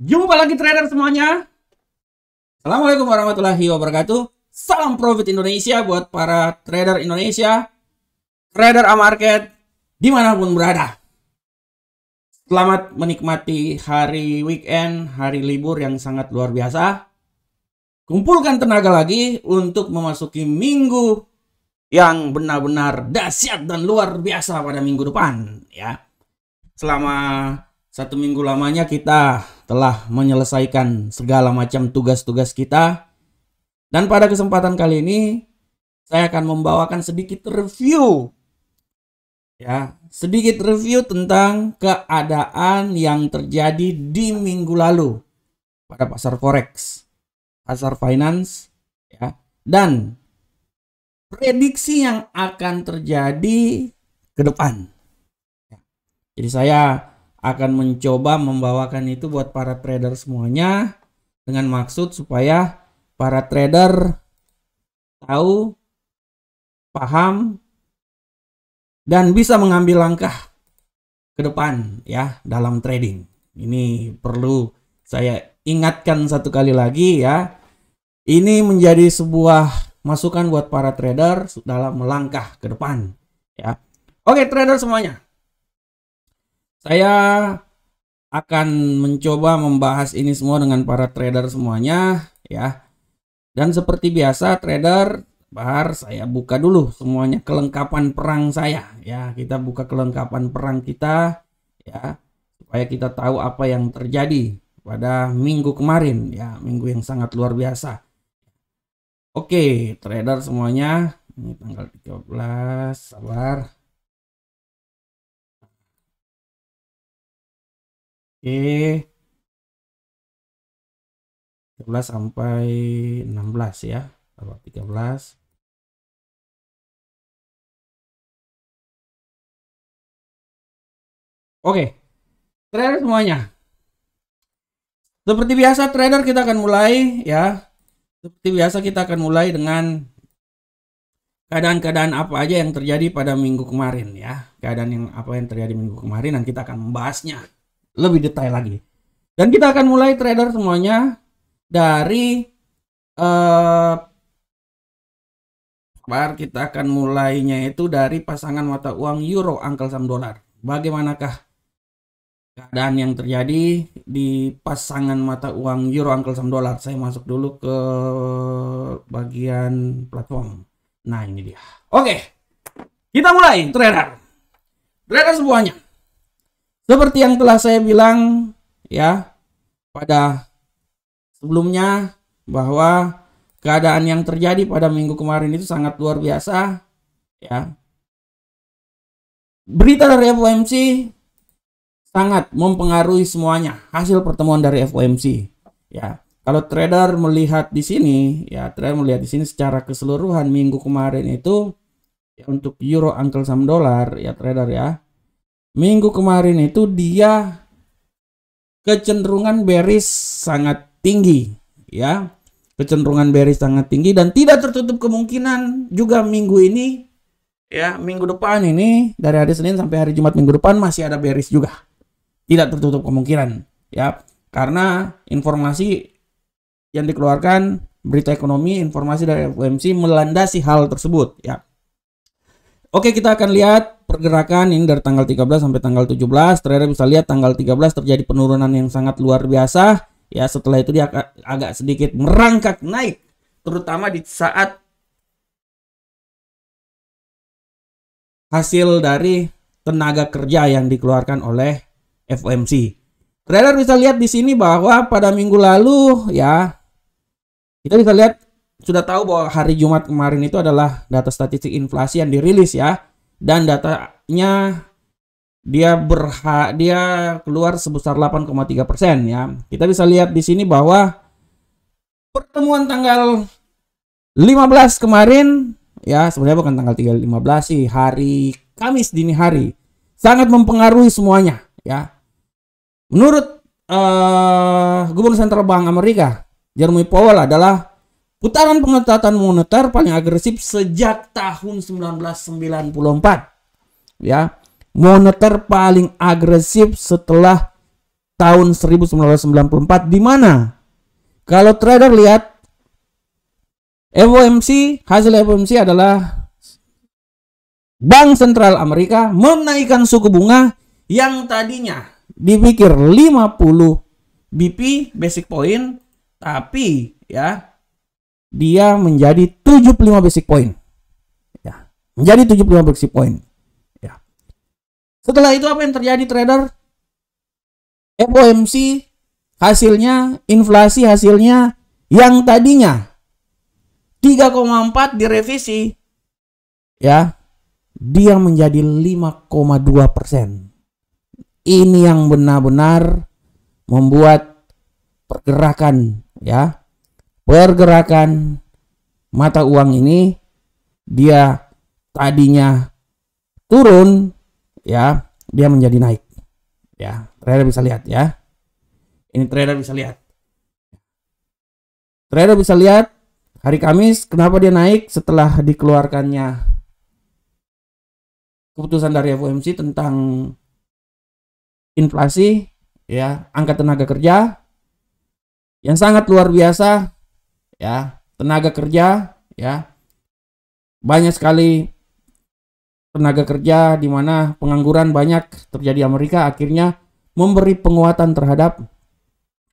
Jumpa lagi trader semuanya. Assalamualaikum warahmatullahi wabarakatuh. Salam profit Indonesia buat para trader Indonesia, trader A market dimanapun berada. Selamat menikmati hari weekend, hari libur yang sangat luar biasa. Kumpulkan tenaga lagi untuk memasuki minggu yang benar-benar dahsyat dan luar biasa pada minggu depan ya. Selama satu minggu lamanya kita telah menyelesaikan segala macam tugas-tugas kita. Dan pada kesempatan kali ini saya akan membawakan sedikit review ya, sedikit review tentang keadaan yang terjadi di minggu lalu pada pasar forex, pasar finance ya. Dan prediksi yang akan terjadi ke depan. Ya. Jadi saya akan mencoba membawakan itu buat para trader semuanya dengan maksud supaya para trader tahu, paham, dan bisa mengambil langkah ke depan ya dalam trading. Ini perlu saya ingatkan satu kali lagi ya. Ini menjadi sebuah masukan buat para trader dalam melangkah ke depan ya. Oke trader semuanya, saya akan mencoba membahas ini semua dengan para trader semuanya ya. Dan seperti biasa trader bar saya buka dulu semuanya kelengkapan perang saya ya. Kita buka kelengkapan perang kita ya supaya kita tahu apa yang terjadi pada minggu kemarin ya, minggu yang sangat luar biasa. Oke, trader semuanya ini tanggal 13 sabar Oke. 13 sampai 16 ya. Apa 13 Oke, trader semuanya. Seperti biasa trader kita akan mulai ya. Seperti biasa kita akan mulai dengan keadaan-keadaan apa aja yang terjadi pada minggu kemarin ya. Keadaan yang apa yang terjadi minggu kemarin dan kita akan membahasnya lebih detail lagi. Dan kita akan mulai trader semuanya dari eh uh, kita akan mulainya itu dari pasangan mata uang euro angkel sam dolar. Bagaimanakah keadaan yang terjadi di pasangan mata uang euro angkel sam dolar? Saya masuk dulu ke bagian platform. Nah, ini dia. Oke. Kita mulai trader. Trader semuanya. Seperti yang telah saya bilang ya pada sebelumnya bahwa keadaan yang terjadi pada minggu kemarin itu sangat luar biasa ya. Berita dari FOMC sangat mempengaruhi semuanya hasil pertemuan dari FOMC ya. Kalau trader melihat di sini ya trader melihat di sini secara keseluruhan minggu kemarin itu ya untuk euro angkel sam dolar ya trader ya minggu kemarin itu dia kecenderungan beris sangat tinggi ya kecenderungan beris sangat tinggi dan tidak tertutup kemungkinan juga minggu ini ya minggu depan ini dari hari Senin sampai hari Jumat minggu depan masih ada beris juga tidak tertutup kemungkinan ya karena informasi yang dikeluarkan berita ekonomi informasi dari FOMC melandasi hal tersebut ya Oke, kita akan lihat pergerakan ini dari tanggal 13 sampai tanggal 17. Trader bisa lihat tanggal 13 terjadi penurunan yang sangat luar biasa. Ya, setelah itu dia agak, agak sedikit merangkak naik, terutama di saat hasil dari tenaga kerja yang dikeluarkan oleh FOMC. Trader bisa lihat di sini bahwa pada minggu lalu ya kita bisa lihat sudah tahu bahwa hari Jumat kemarin itu adalah data statistik inflasi yang dirilis ya dan datanya dia berha dia keluar sebesar 8,3 persen ya kita bisa lihat di sini bahwa pertemuan tanggal 15 kemarin ya sebenarnya bukan tanggal 15 sih hari Kamis dini hari sangat mempengaruhi semuanya ya menurut uh, Gubernur sentral Bank Amerika Jeremy Powell adalah Putaran pengetatan moneter paling agresif sejak tahun 1994. Ya, moneter paling agresif setelah tahun 1994 di mana? Kalau trader lihat FOMC, hasil FOMC adalah Bank Sentral Amerika menaikkan suku bunga yang tadinya dipikir 50 BP basic point tapi ya dia menjadi 75 basic point. Ya, menjadi 75 basic point. Ya. Setelah itu apa yang terjadi trader? FOMC hasilnya inflasi hasilnya yang tadinya 3,4 direvisi ya dia menjadi 5,2 persen. Ini yang benar-benar membuat pergerakan ya pergerakan mata uang ini dia tadinya turun ya dia menjadi naik ya trader bisa lihat ya ini trader bisa lihat trader bisa lihat hari Kamis kenapa dia naik setelah dikeluarkannya keputusan dari FOMC tentang inflasi ya angka tenaga kerja yang sangat luar biasa ya tenaga kerja ya banyak sekali tenaga kerja di mana pengangguran banyak terjadi Amerika akhirnya memberi penguatan terhadap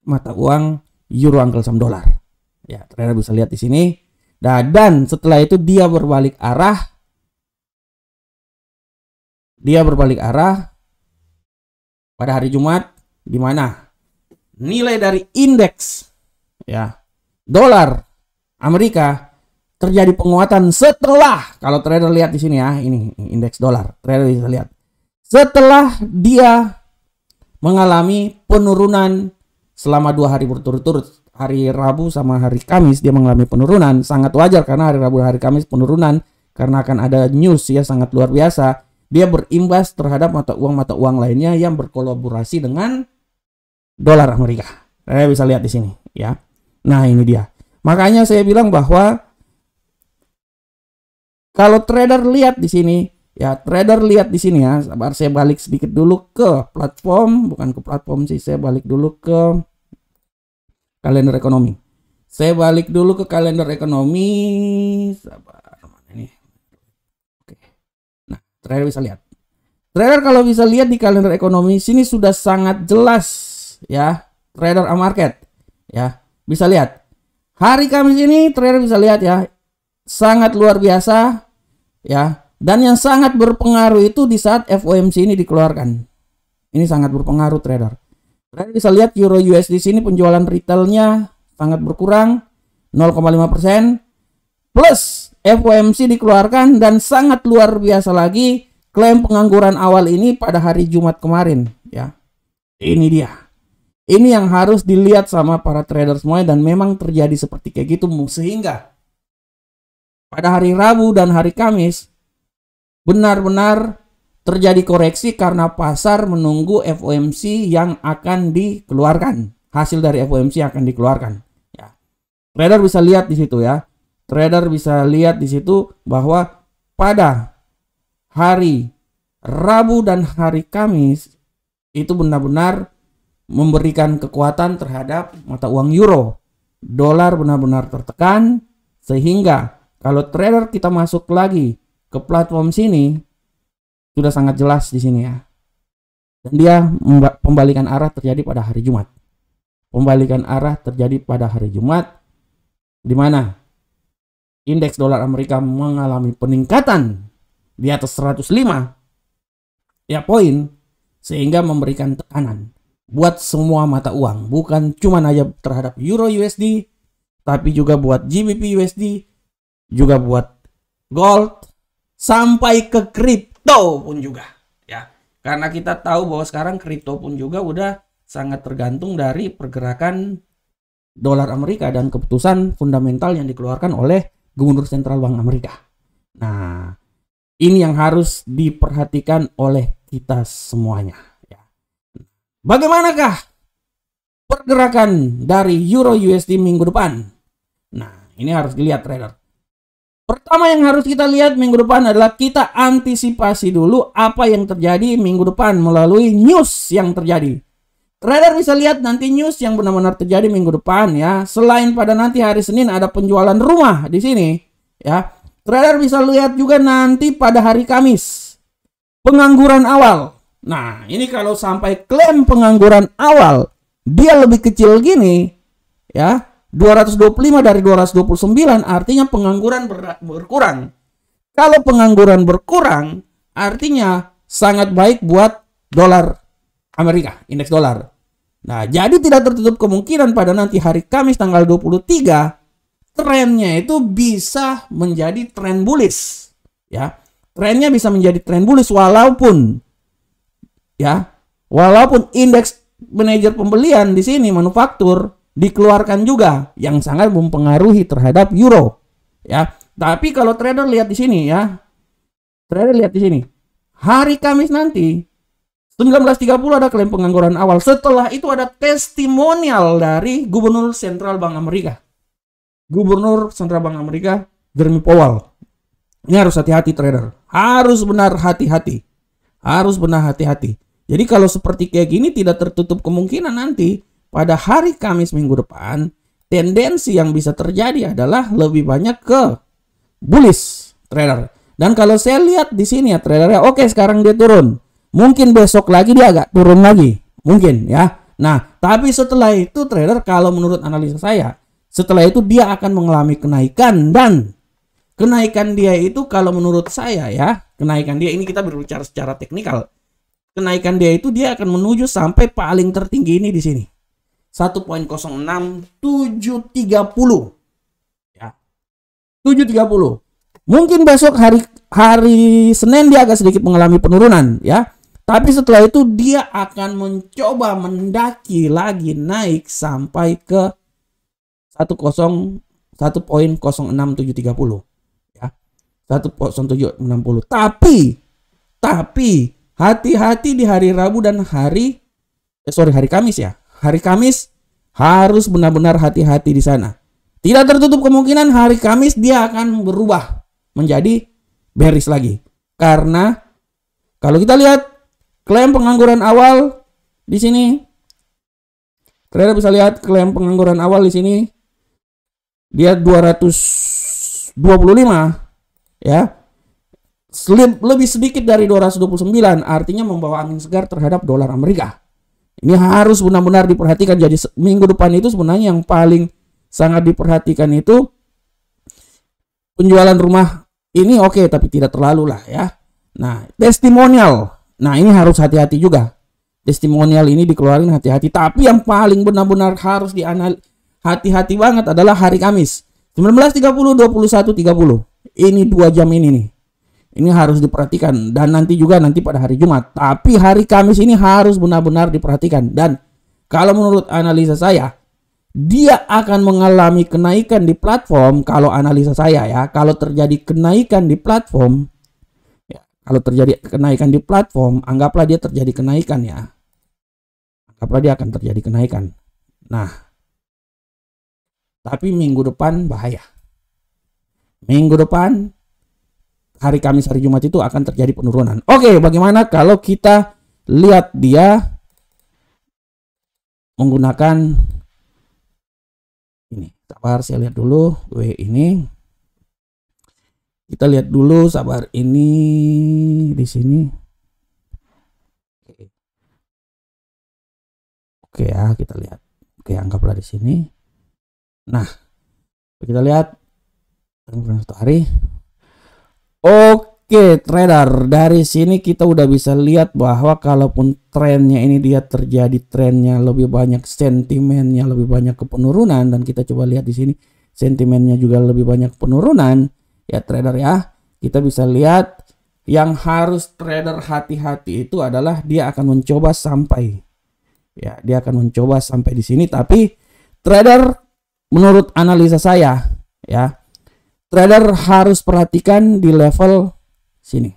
mata uang euro sam dolar. Ya, ternyata bisa lihat di sini. Nah, dan setelah itu dia berbalik arah. Dia berbalik arah pada hari Jumat di mana nilai dari indeks ya dolar Amerika terjadi penguatan setelah kalau trader lihat di sini ya ini indeks dolar trader bisa lihat setelah dia mengalami penurunan selama dua hari berturut-turut hari Rabu sama hari Kamis dia mengalami penurunan sangat wajar karena hari Rabu dan hari Kamis penurunan karena akan ada news ya sangat luar biasa dia berimbas terhadap mata uang mata uang lainnya yang berkolaborasi dengan dolar Amerika. Saya bisa lihat di sini ya. Nah, ini dia. Makanya saya bilang bahwa kalau trader lihat di sini, ya trader lihat di sini ya. Sabar saya balik sedikit dulu ke platform, bukan ke platform sih, saya balik dulu ke kalender ekonomi. Saya balik dulu ke kalender ekonomi. Sabar, mana ini? Oke. Nah, trader bisa lihat. Trader kalau bisa lihat di kalender ekonomi sini sudah sangat jelas ya, trader a market ya bisa lihat. Hari Kamis ini trader bisa lihat ya, sangat luar biasa ya. Dan yang sangat berpengaruh itu di saat FOMC ini dikeluarkan. Ini sangat berpengaruh trader. Trader bisa lihat Euro USD sini penjualan retailnya sangat berkurang 0,5% plus FOMC dikeluarkan dan sangat luar biasa lagi klaim pengangguran awal ini pada hari Jumat kemarin ya. Ini dia. Ini yang harus dilihat sama para trader semuanya dan memang terjadi seperti kayak gitu sehingga pada hari Rabu dan hari Kamis benar-benar terjadi koreksi karena pasar menunggu FOMC yang akan dikeluarkan. Hasil dari FOMC yang akan dikeluarkan. Ya. Trader bisa lihat di situ ya. Trader bisa lihat di situ bahwa pada hari Rabu dan hari Kamis itu benar-benar memberikan kekuatan terhadap mata uang euro. Dolar benar-benar tertekan sehingga kalau trader kita masuk lagi ke platform sini sudah sangat jelas di sini ya. Dan dia pembalikan arah terjadi pada hari Jumat. Pembalikan arah terjadi pada hari Jumat di mana indeks dolar Amerika mengalami peningkatan di atas 105 ya poin sehingga memberikan tekanan buat semua mata uang, bukan cuma aja terhadap Euro USD, tapi juga buat GBP USD, juga buat gold, sampai ke kripto pun juga, ya. Karena kita tahu bahwa sekarang kripto pun juga udah sangat tergantung dari pergerakan dolar Amerika dan keputusan fundamental yang dikeluarkan oleh Gubernur Sentral Bank Amerika. Nah, ini yang harus diperhatikan oleh kita semuanya. Bagaimanakah pergerakan dari Euro USD minggu depan? Nah, ini harus dilihat trader. Pertama yang harus kita lihat minggu depan adalah kita antisipasi dulu apa yang terjadi minggu depan melalui news yang terjadi. Trader bisa lihat nanti news yang benar-benar terjadi minggu depan ya. Selain pada nanti hari Senin ada penjualan rumah di sini ya. Trader bisa lihat juga nanti pada hari Kamis pengangguran awal Nah, ini kalau sampai klaim pengangguran awal dia lebih kecil gini, ya. 225 dari 229 artinya pengangguran ber berkurang. Kalau pengangguran berkurang, artinya sangat baik buat dolar Amerika, indeks dolar. Nah, jadi tidak tertutup kemungkinan pada nanti hari Kamis tanggal 23 trennya itu bisa menjadi tren bullish, ya. Trennya bisa menjadi tren bullish walaupun ya walaupun indeks manajer pembelian di sini manufaktur dikeluarkan juga yang sangat mempengaruhi terhadap euro ya tapi kalau trader lihat di sini ya trader lihat di sini hari Kamis nanti 19.30 ada klaim pengangguran awal setelah itu ada testimonial dari Gubernur Sentral Bank Amerika Gubernur Sentral Bank Amerika Jeremy Powell ini harus hati-hati trader harus benar hati-hati harus benar hati-hati jadi kalau seperti kayak gini tidak tertutup kemungkinan nanti pada hari Kamis minggu depan tendensi yang bisa terjadi adalah lebih banyak ke bullish trader. Dan kalau saya lihat di sini ya trader tradernya oke okay, sekarang dia turun. Mungkin besok lagi dia agak turun lagi. Mungkin ya. Nah, tapi setelah itu trader kalau menurut analisa saya, setelah itu dia akan mengalami kenaikan dan kenaikan dia itu kalau menurut saya ya, kenaikan dia ini kita berbicara secara teknikal kenaikan dia itu dia akan menuju sampai paling tertinggi ini di sini. 1.06730. Ya. 730. Mungkin besok hari hari Senin dia agak sedikit mengalami penurunan ya. Tapi setelah itu dia akan mencoba mendaki lagi naik sampai ke 1.0 1.06730 ya. 1.0760. Tapi tapi Hati-hati di hari Rabu dan hari eh, sorry hari Kamis ya. Hari Kamis harus benar-benar hati-hati di sana. Tidak tertutup kemungkinan hari Kamis dia akan berubah menjadi bearish lagi. Karena kalau kita lihat klaim pengangguran awal di sini kalian bisa lihat klaim pengangguran awal di sini dia 225 ya lebih sedikit dari 229 artinya membawa angin segar terhadap dolar Amerika. Ini harus benar-benar diperhatikan. Jadi minggu depan itu sebenarnya yang paling sangat diperhatikan itu penjualan rumah ini oke okay, tapi tidak terlalu lah ya. Nah, testimonial. Nah, ini harus hati-hati juga. Testimonial ini dikeluarin hati-hati. Tapi yang paling benar-benar harus dianal hati-hati banget adalah hari Kamis. 19.30, 21.30. Ini dua jam ini nih ini harus diperhatikan dan nanti juga nanti pada hari Jumat. Tapi hari Kamis ini harus benar-benar diperhatikan dan kalau menurut analisa saya dia akan mengalami kenaikan di platform kalau analisa saya ya. Kalau terjadi kenaikan di platform ya, kalau terjadi kenaikan di platform, anggaplah dia terjadi kenaikan ya. Anggaplah dia akan terjadi kenaikan. Nah, tapi minggu depan bahaya. Minggu depan hari Kamis hari Jumat itu akan terjadi penurunan. Oke, bagaimana kalau kita lihat dia menggunakan ini. Sabar, saya lihat dulu W ini. Kita lihat dulu sabar ini di sini. Oke ya, kita lihat. Oke, anggaplah di sini. Nah, kita lihat satu hari Oke trader dari sini kita udah bisa lihat bahwa kalaupun trennya ini dia terjadi trennya lebih banyak sentimennya lebih banyak ke penurunan dan kita coba lihat di sini sentimennya juga lebih banyak penurunan ya trader ya kita bisa lihat yang harus trader hati-hati itu adalah dia akan mencoba sampai ya dia akan mencoba sampai di sini tapi trader menurut analisa saya ya trader harus perhatikan di level sini.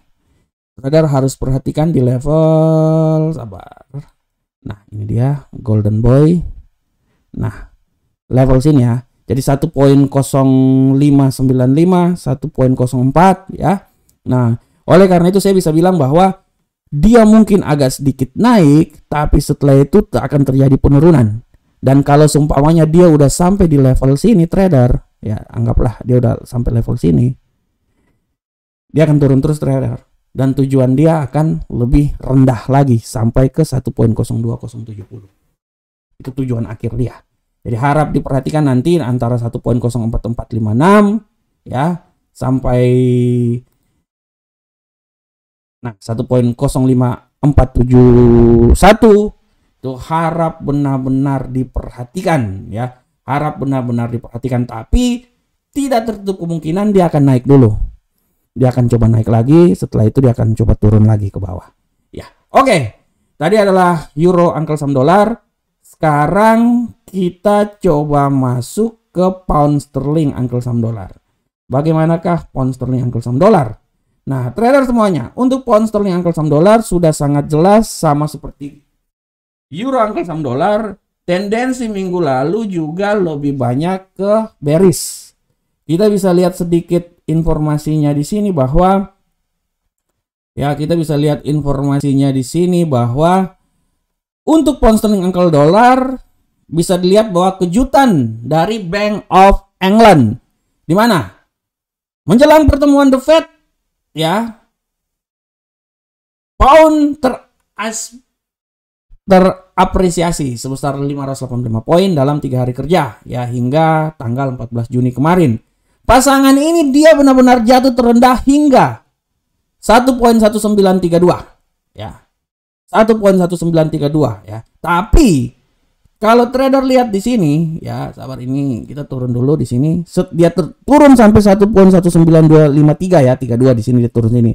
Trader harus perhatikan di level sabar. Nah, ini dia Golden Boy. Nah, level sini ya. Jadi 1.0595, 1.04 ya. Nah, oleh karena itu saya bisa bilang bahwa dia mungkin agak sedikit naik, tapi setelah itu akan terjadi penurunan. Dan kalau seumpamanya dia udah sampai di level sini trader, ya anggaplah dia udah sampai level sini dia akan turun terus trader dan tujuan dia akan lebih rendah lagi sampai ke 1.02070 itu tujuan akhir dia jadi harap diperhatikan nanti antara 1.04456 ya sampai nah 1.05471 itu harap benar-benar diperhatikan ya harap benar-benar diperhatikan tapi tidak tertutup kemungkinan dia akan naik dulu dia akan coba naik lagi setelah itu dia akan coba turun lagi ke bawah ya oke okay. tadi adalah euro angkel sam dolar sekarang kita coba masuk ke pound sterling angkel sam dolar bagaimanakah pound sterling angkel sam dolar nah trader semuanya untuk pound sterling angkel sam dolar sudah sangat jelas sama seperti euro angkel sam dolar Tendensi minggu lalu juga lebih banyak ke bearish. Kita bisa lihat sedikit informasinya di sini bahwa ya kita bisa lihat informasinya di sini bahwa untuk pound sterling angkel dolar bisa dilihat bahwa kejutan dari Bank of England di mana menjelang pertemuan The Fed ya pound ter as, ter apresiasi sebesar 585 poin dalam tiga hari kerja ya hingga tanggal 14 Juni kemarin. Pasangan ini dia benar-benar jatuh terendah hingga 1.1932 ya. 1.1932 ya. Tapi kalau trader lihat di sini ya sabar ini kita turun dulu di sini dia turun sampai 1.19253 ya 32 di sini dia turun sini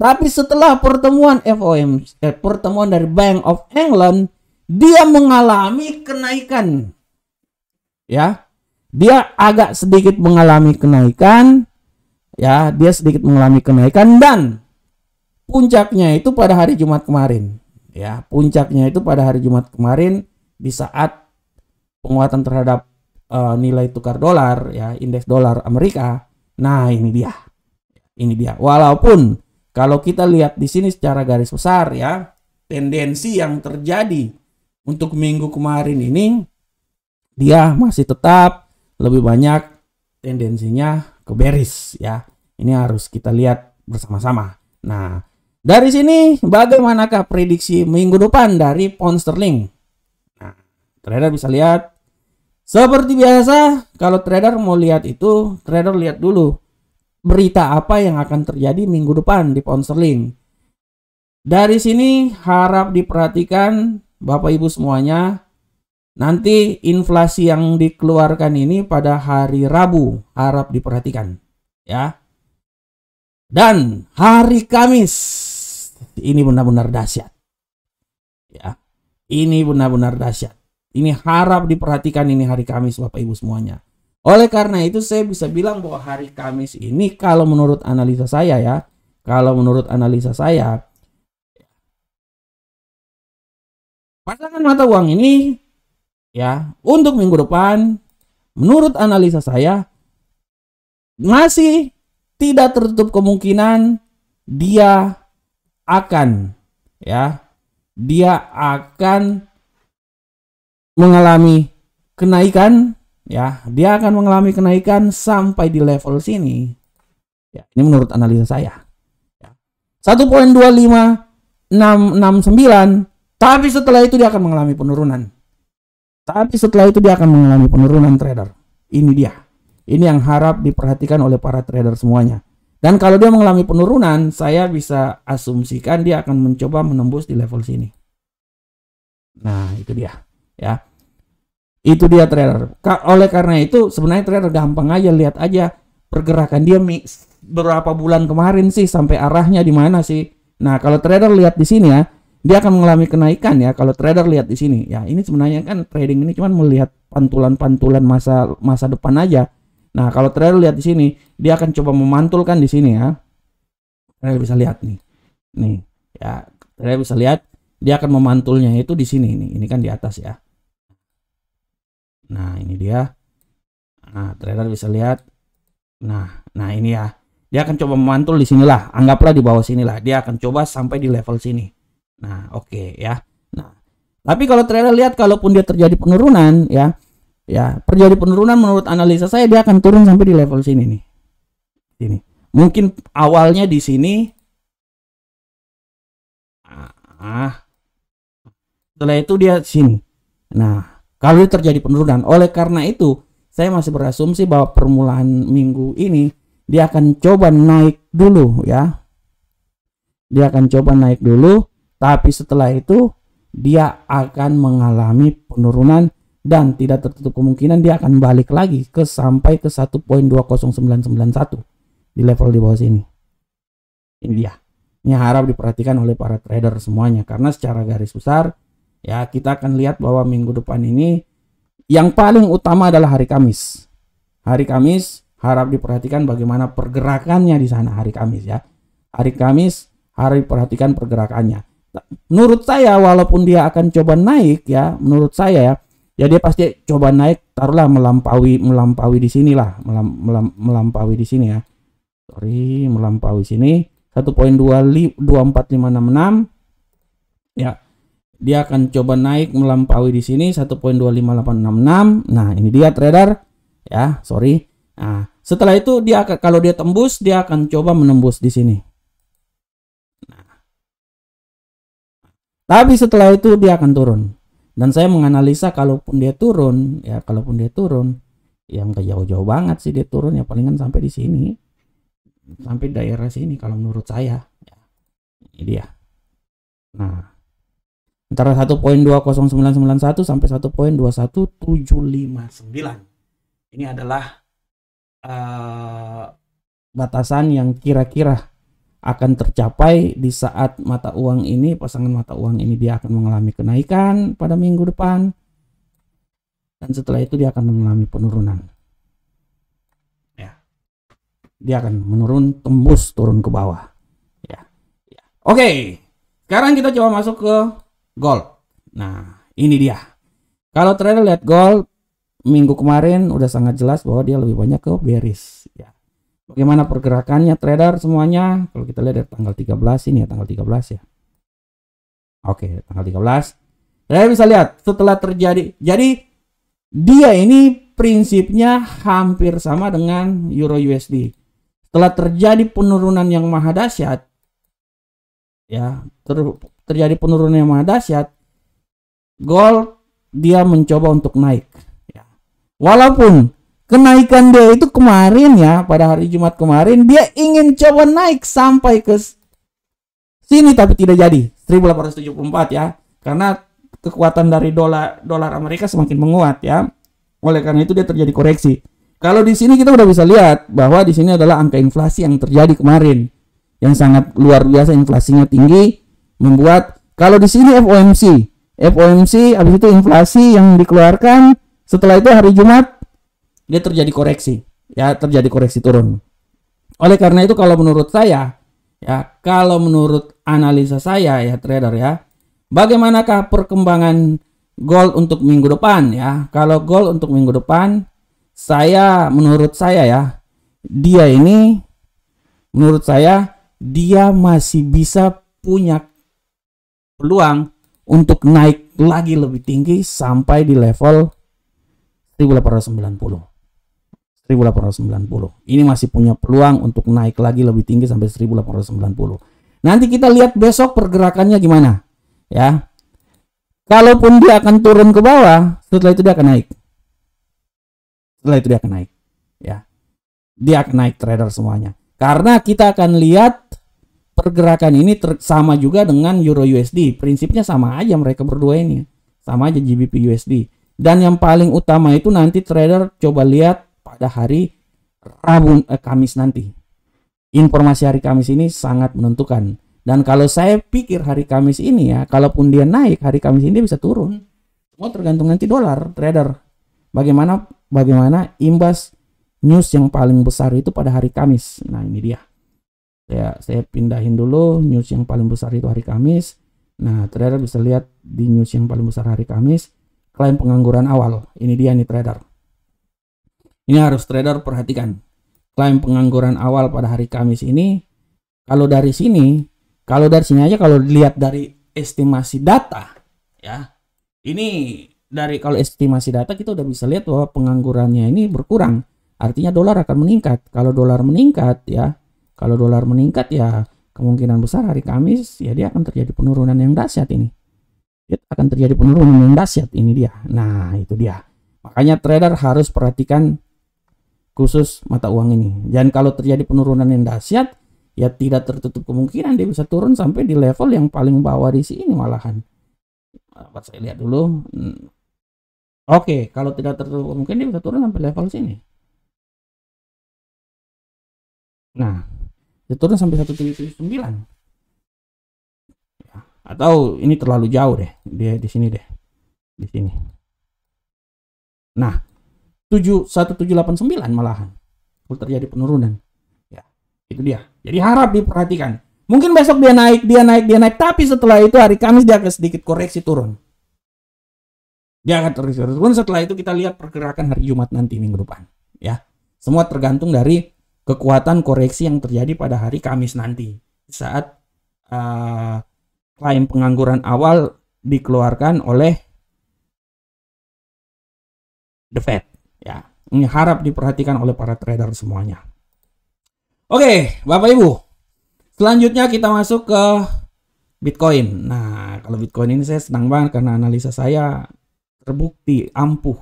tapi setelah pertemuan FOM, eh, pertemuan dari Bank of England, dia mengalami kenaikan. Ya. Dia agak sedikit mengalami kenaikan. Ya, dia sedikit mengalami kenaikan dan puncaknya itu pada hari Jumat kemarin. Ya, puncaknya itu pada hari Jumat kemarin di saat penguatan terhadap uh, nilai tukar dolar ya, indeks dolar Amerika. Nah, ini dia. Ini dia. Walaupun kalau kita lihat di sini secara garis besar ya, tendensi yang terjadi untuk minggu kemarin ini dia masih tetap lebih banyak tendensinya ke bearish ya. Ini harus kita lihat bersama-sama. Nah, dari sini bagaimanakah prediksi minggu depan dari pound sterling? Nah, trader bisa lihat seperti biasa kalau trader mau lihat itu trader lihat dulu berita apa yang akan terjadi minggu depan di Ponseling? Dari sini harap diperhatikan Bapak Ibu semuanya. Nanti inflasi yang dikeluarkan ini pada hari Rabu harap diperhatikan ya. Dan hari Kamis ini benar-benar dahsyat. Ya. Ini benar-benar dahsyat. Ini harap diperhatikan ini hari Kamis Bapak Ibu semuanya. Oleh karena itu saya bisa bilang bahwa hari Kamis ini kalau menurut analisa saya ya, kalau menurut analisa saya pasangan mata uang ini ya untuk minggu depan menurut analisa saya masih tidak tertutup kemungkinan dia akan ya dia akan mengalami kenaikan ya dia akan mengalami kenaikan sampai di level sini ya ini menurut analisa saya ya. tapi setelah itu dia akan mengalami penurunan tapi setelah itu dia akan mengalami penurunan trader ini dia ini yang harap diperhatikan oleh para trader semuanya dan kalau dia mengalami penurunan saya bisa asumsikan dia akan mencoba menembus di level sini nah itu dia ya itu dia trader. Ka oleh karena itu sebenarnya trailer gampang aja lihat aja pergerakan dia mix berapa bulan kemarin sih sampai arahnya di mana sih. Nah, kalau trader lihat di sini ya, dia akan mengalami kenaikan ya kalau trader lihat di sini. Ya, ini sebenarnya kan trading ini cuman melihat pantulan-pantulan masa masa depan aja. Nah, kalau trader lihat di sini, dia akan coba memantulkan di sini ya. Trader bisa lihat nih. Nih, ya, trader bisa lihat dia akan memantulnya itu di sini nih. Ini kan di atas ya. Nah, ini dia. Nah, trader bisa lihat. Nah, nah ini ya. Dia akan coba memantul di sinilah. Anggaplah di bawah sinilah. Dia akan coba sampai di level sini. Nah, oke okay, ya. Nah, tapi kalau trader lihat kalaupun dia terjadi penurunan ya, ya, terjadi penurunan menurut analisa saya dia akan turun sampai di level sini nih. Sini. Mungkin awalnya di sini ah, ah setelah itu dia sini. Nah, kalau terjadi penurunan, oleh karena itu saya masih berasumsi bahwa permulaan minggu ini dia akan coba naik dulu ya. Dia akan coba naik dulu, tapi setelah itu dia akan mengalami penurunan dan tidak tertutup kemungkinan dia akan balik lagi ke sampai ke 1.20991 di level di bawah sini. Ini dia. Ini harap diperhatikan oleh para trader semuanya karena secara garis besar Ya, kita akan lihat bahwa minggu depan ini yang paling utama adalah hari Kamis. Hari Kamis harap diperhatikan bagaimana pergerakannya di sana hari Kamis ya. Hari Kamis harap diperhatikan pergerakannya. Menurut saya walaupun dia akan coba naik ya, menurut saya ya, ya dia pasti coba naik taruhlah melampaui melampaui di sinilah, melam, melam, melampaui di sini ya. Sorry, melampaui sini enam ya dia akan coba naik melampaui di sini 1.25866 nah ini dia trader ya sorry nah setelah itu dia akan kalau dia tembus dia akan coba menembus di sini nah. tapi setelah itu dia akan turun dan saya menganalisa kalaupun dia turun ya kalaupun dia turun yang ke jauh-jauh banget sih dia turun ya palingan sampai di sini sampai daerah sini kalau menurut saya ya, ini dia nah antara 1.20991 sampai 1.21759. Ini adalah uh, batasan yang kira-kira akan tercapai di saat mata uang ini pasangan mata uang ini dia akan mengalami kenaikan pada minggu depan dan setelah itu dia akan mengalami penurunan ya dia akan menurun tembus turun ke bawah ya, ya. oke sekarang kita coba masuk ke gold. Nah, ini dia. Kalau trader lihat gold minggu kemarin udah sangat jelas bahwa dia lebih banyak ke bearish ya. Bagaimana pergerakannya trader semuanya? Kalau kita lihat dari tanggal 13 ini ya, tanggal 13 ya. Oke, tanggal 13. Saya bisa lihat setelah terjadi. Jadi dia ini prinsipnya hampir sama dengan euro USD. Setelah terjadi penurunan yang maha dahsyat ya, ter terjadi penurunan yang sangat dahsyat, gol dia mencoba untuk naik. Ya. Walaupun kenaikan dia itu kemarin ya pada hari Jumat kemarin dia ingin coba naik sampai ke sini tapi tidak jadi 1874 ya karena kekuatan dari dolar dolar Amerika semakin menguat ya oleh karena itu dia terjadi koreksi kalau di sini kita sudah bisa lihat bahwa di sini adalah angka inflasi yang terjadi kemarin yang sangat luar biasa inflasinya tinggi membuat kalau di sini FOMC FOMC habis itu inflasi yang dikeluarkan setelah itu hari Jumat dia terjadi koreksi ya terjadi koreksi turun oleh karena itu kalau menurut saya ya kalau menurut analisa saya ya trader ya bagaimanakah perkembangan gold untuk minggu depan ya kalau gold untuk minggu depan saya menurut saya ya dia ini menurut saya dia masih bisa punya peluang untuk naik lagi lebih tinggi sampai di level 1890. 1890. Ini masih punya peluang untuk naik lagi lebih tinggi sampai 1890. Nanti kita lihat besok pergerakannya gimana, ya. Kalaupun dia akan turun ke bawah, setelah itu dia akan naik. Setelah itu dia akan naik, ya. Dia akan naik trader semuanya. Karena kita akan lihat pergerakan ini sama juga dengan Euro USD. Prinsipnya sama aja mereka berdua ini. Sama aja GBP USD. Dan yang paling utama itu nanti trader coba lihat pada hari Rabu eh, Kamis nanti. Informasi hari Kamis ini sangat menentukan. Dan kalau saya pikir hari Kamis ini ya, kalaupun dia naik hari Kamis ini dia bisa turun. Semua tergantung nanti dolar trader. Bagaimana bagaimana imbas news yang paling besar itu pada hari Kamis. Nah, ini dia ya saya pindahin dulu news yang paling besar itu hari Kamis nah trader bisa lihat di news yang paling besar hari Kamis klaim pengangguran awal ini dia nih trader ini harus trader perhatikan klaim pengangguran awal pada hari Kamis ini kalau dari sini kalau dari sini aja kalau dilihat dari estimasi data ya ini dari kalau estimasi data kita udah bisa lihat bahwa penganggurannya ini berkurang artinya dolar akan meningkat kalau dolar meningkat ya kalau dolar meningkat ya kemungkinan besar hari Kamis ya dia akan terjadi penurunan yang dahsyat ini. Dia ya, akan terjadi penurunan yang dahsyat ini dia. Nah, itu dia. Makanya trader harus perhatikan khusus mata uang ini. Dan kalau terjadi penurunan yang dahsyat, ya tidak tertutup kemungkinan dia bisa turun sampai di level yang paling bawah di sini malahan. Dapat saya lihat dulu. Hmm. Oke, okay, kalau tidak tertutup kemungkinan dia bisa turun sampai level sini. Nah, ya turun sampai 1,79 ya, atau ini terlalu jauh deh dia di sini deh di sini nah 71789 1789 malahan kalau terjadi penurunan ya itu dia jadi harap diperhatikan mungkin besok dia naik dia naik dia naik tapi setelah itu hari Kamis dia akan sedikit koreksi turun dia akan terus turun setelah itu kita lihat pergerakan hari Jumat nanti minggu depan ya semua tergantung dari kekuatan koreksi yang terjadi pada hari Kamis nanti saat uh, klaim pengangguran awal dikeluarkan oleh The Fed ya ini harap diperhatikan oleh para trader semuanya oke Bapak Ibu selanjutnya kita masuk ke Bitcoin nah kalau Bitcoin ini saya senang banget karena analisa saya terbukti ampuh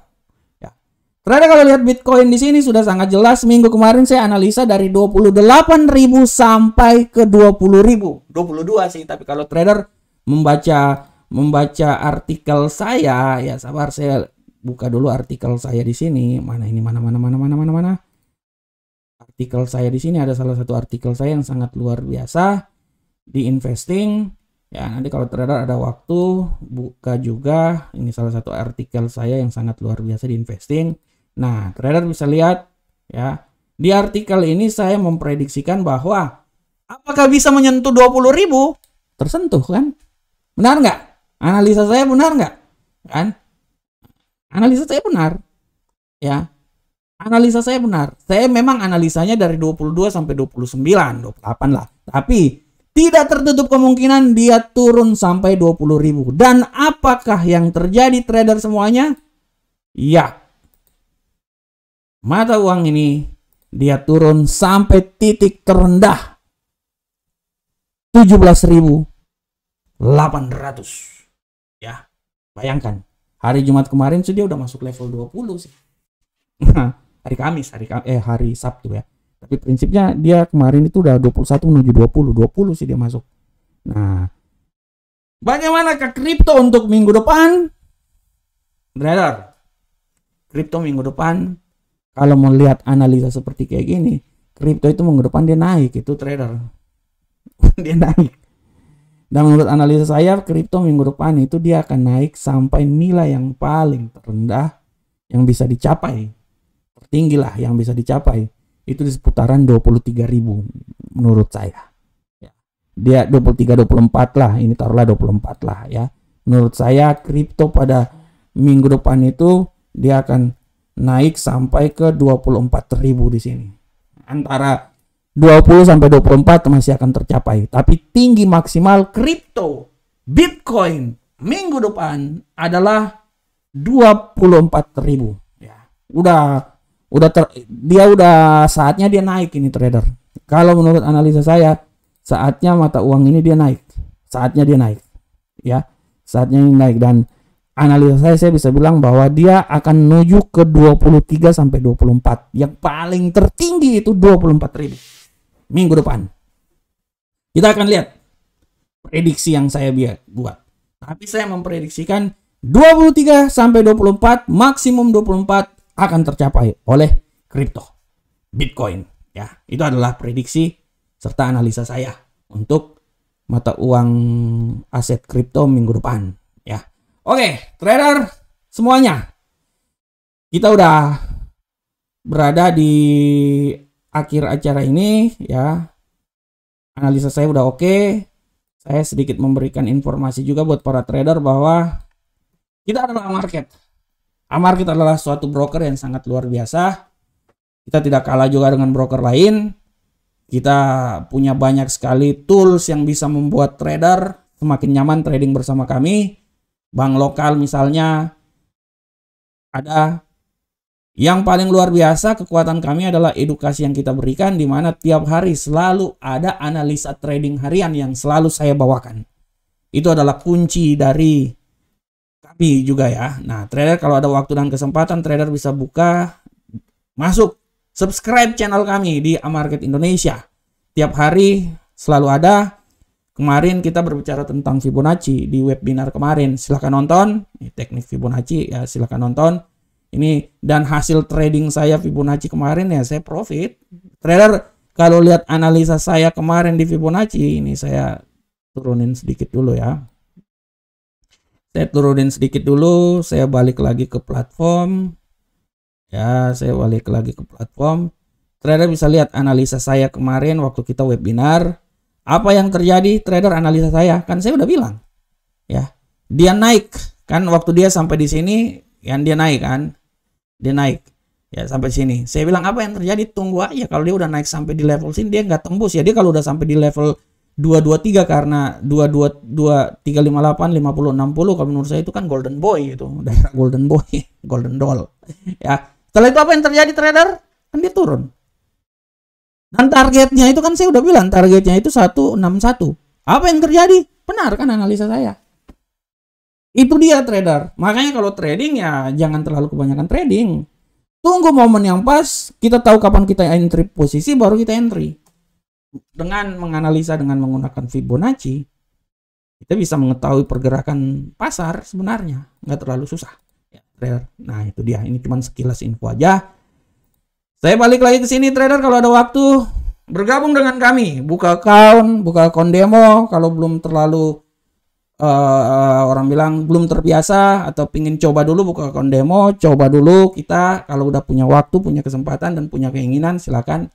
Ternyata kalau lihat Bitcoin di sini sudah sangat jelas. Minggu kemarin saya analisa dari 28.000 sampai ke 20.000. 22 sih, tapi kalau trader membaca membaca artikel saya, ya sabar saya buka dulu artikel saya di sini. Mana ini mana mana mana mana mana mana. Artikel saya di sini ada salah satu artikel saya yang sangat luar biasa di investing. Ya, nanti kalau trader ada waktu buka juga ini salah satu artikel saya yang sangat luar biasa di investing. Nah, trader bisa lihat ya. Di artikel ini saya memprediksikan bahwa apakah bisa menyentuh 20 ribu? Tersentuh kan? Benar nggak? Analisa saya benar nggak? Kan? Analisa saya benar. Ya. Analisa saya benar. Saya memang analisanya dari 22 sampai 29, 28 lah. Tapi tidak tertutup kemungkinan dia turun sampai 20 ribu. Dan apakah yang terjadi trader semuanya? Ya, mata uang ini dia turun sampai titik terendah 17.800 ya bayangkan hari Jumat kemarin sudah udah masuk level 20 sih hari Kamis hari eh hari Sabtu ya tapi prinsipnya dia kemarin itu udah 21 menuju 20 20 sih dia masuk nah bagaimana ke kripto untuk minggu depan brother kripto minggu depan kalau melihat analisa seperti kayak gini kripto itu minggu depan dia naik itu trader dia naik dan menurut analisa saya kripto minggu depan itu dia akan naik sampai nilai yang paling terendah yang bisa dicapai tertinggi lah yang bisa dicapai itu di seputaran 23.000 menurut saya ya. dia 23 24 lah ini taruhlah 24 lah ya menurut saya kripto pada minggu depan itu dia akan naik sampai ke 24.000 di sini. Antara 20 sampai 24 masih akan tercapai. Tapi tinggi maksimal kripto Bitcoin minggu depan adalah 24.000 ya. Udah udah ter, dia udah saatnya dia naik ini trader. Kalau menurut analisa saya saatnya mata uang ini dia naik. Saatnya dia naik. Ya. Saatnya ini naik dan analisa saya saya bisa bilang bahwa dia akan menuju ke 23 sampai 24. Yang paling tertinggi itu 24 ribu minggu depan. Kita akan lihat prediksi yang saya buat. Tapi saya memprediksikan 23 sampai 24 maksimum 24 akan tercapai oleh kripto Bitcoin ya. Itu adalah prediksi serta analisa saya untuk mata uang aset kripto minggu depan. Oke, trader semuanya. Kita udah berada di akhir acara ini ya. Analisa saya udah oke. Saya sedikit memberikan informasi juga buat para trader bahwa kita adalah market. Amar adalah suatu broker yang sangat luar biasa. Kita tidak kalah juga dengan broker lain. Kita punya banyak sekali tools yang bisa membuat trader semakin nyaman trading bersama kami bank lokal misalnya ada yang paling luar biasa kekuatan kami adalah edukasi yang kita berikan di mana tiap hari selalu ada analisa trading harian yang selalu saya bawakan. Itu adalah kunci dari kami juga ya. Nah, trader kalau ada waktu dan kesempatan trader bisa buka masuk subscribe channel kami di Amarket Indonesia. Tiap hari selalu ada Kemarin kita berbicara tentang Fibonacci di webinar kemarin. Silahkan nonton. teknik Fibonacci ya silahkan nonton. Ini dan hasil trading saya Fibonacci kemarin ya saya profit. Trader kalau lihat analisa saya kemarin di Fibonacci ini saya turunin sedikit dulu ya. Saya turunin sedikit dulu. Saya balik lagi ke platform. Ya saya balik lagi ke platform. Trader bisa lihat analisa saya kemarin waktu kita webinar apa yang terjadi trader analisa saya? Kan saya udah bilang. Ya. Dia naik kan waktu dia sampai di sini yang dia naik kan. Dia naik. Ya sampai sini. Saya bilang apa yang terjadi? Tunggu aja kalau dia udah naik sampai di level sini dia nggak tembus ya. Dia kalau udah sampai di level 223 karena 222 358 50 60 kalau menurut saya itu kan golden boy itu daerah golden boy golden doll ya setelah itu apa yang terjadi trader kan dia turun dan targetnya itu kan saya udah bilang targetnya itu 161. Apa yang terjadi? Benar kan analisa saya? Itu dia trader. Makanya kalau trading ya jangan terlalu kebanyakan trading. Tunggu momen yang pas, kita tahu kapan kita entry posisi baru kita entry. Dengan menganalisa dengan menggunakan Fibonacci, kita bisa mengetahui pergerakan pasar sebenarnya, nggak terlalu susah. Ya, trader. Nah itu dia, ini cuma sekilas info aja saya balik lagi ke sini trader kalau ada waktu bergabung dengan kami, buka account, buka account demo kalau belum terlalu uh, orang bilang belum terbiasa atau pingin coba dulu buka account demo, coba dulu kita kalau udah punya waktu, punya kesempatan dan punya keinginan silakan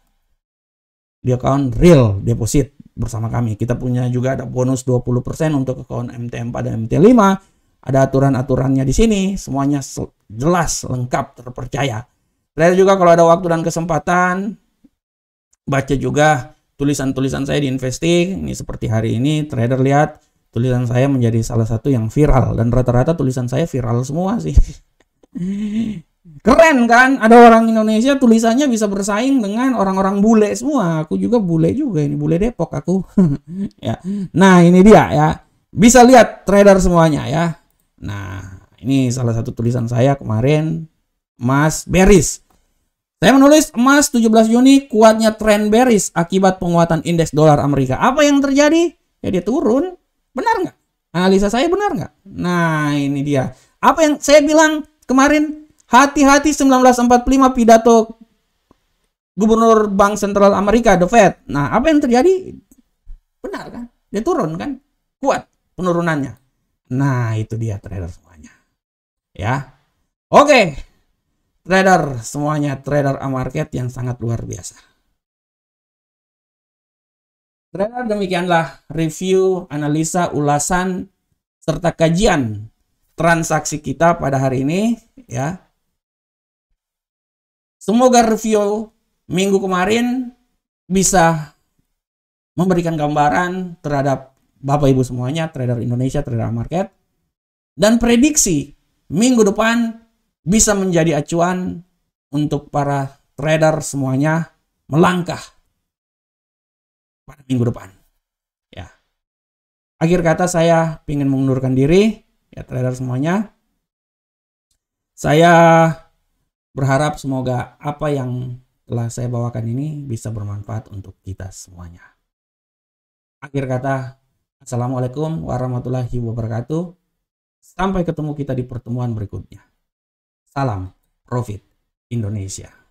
di account real deposit bersama kami. Kita punya juga ada bonus 20% untuk account 4 dan MT5. Ada aturan-aturannya di sini, semuanya jelas, lengkap, terpercaya. Saya juga kalau ada waktu dan kesempatan baca juga tulisan-tulisan saya di investing. Ini seperti hari ini trader lihat tulisan saya menjadi salah satu yang viral dan rata-rata tulisan saya viral semua sih. Keren kan? Ada orang Indonesia tulisannya bisa bersaing dengan orang-orang bule semua. Aku juga bule juga ini bule Depok aku. ya. Nah, ini dia ya. Bisa lihat trader semuanya ya. Nah, ini salah satu tulisan saya kemarin Mas Beris saya menulis emas 17 Juni kuatnya tren bearish akibat penguatan indeks dolar Amerika. Apa yang terjadi? Ya dia turun. Benar nggak? Analisa saya benar nggak? Nah ini dia. Apa yang saya bilang kemarin? Hati-hati 1945 pidato Gubernur Bank Sentral Amerika, The Fed. Nah apa yang terjadi? Benar kan? Dia turun kan? Kuat penurunannya. Nah itu dia trader semuanya. Ya. Oke. Okay trader semuanya trader amarket market yang sangat luar biasa. Trader demikianlah review, analisa, ulasan serta kajian transaksi kita pada hari ini ya. Semoga review minggu kemarin bisa memberikan gambaran terhadap Bapak Ibu semuanya, trader Indonesia, trader amarket market dan prediksi minggu depan bisa menjadi acuan untuk para trader semuanya melangkah pada minggu depan. Ya. Akhir kata saya ingin mengundurkan diri ya trader semuanya. Saya berharap semoga apa yang telah saya bawakan ini bisa bermanfaat untuk kita semuanya. Akhir kata, Assalamualaikum warahmatullahi wabarakatuh. Sampai ketemu kita di pertemuan berikutnya. Salam Profit Indonesia.